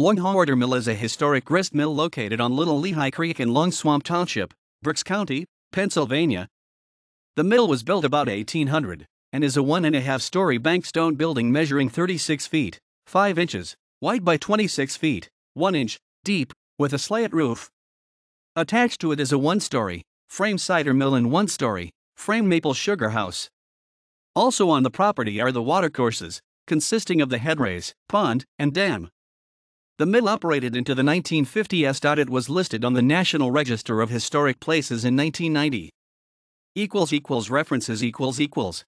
Longhorn Water Mill is a historic grist mill located on Little Lehigh Creek in Long Swamp Township, Brooks County, Pennsylvania. The mill was built about 1800 and is a one and a half story bank stone building measuring 36 feet, 5 inches, wide by 26 feet, 1 inch, deep, with a slate roof. Attached to it is a one story, frame cider mill and one story, frame maple sugar house. Also on the property are the watercourses, consisting of the headrace, pond, and dam. The mill operated into the 1950s. It was listed on the National Register of Historic Places in 1990. Equals equals references equals equals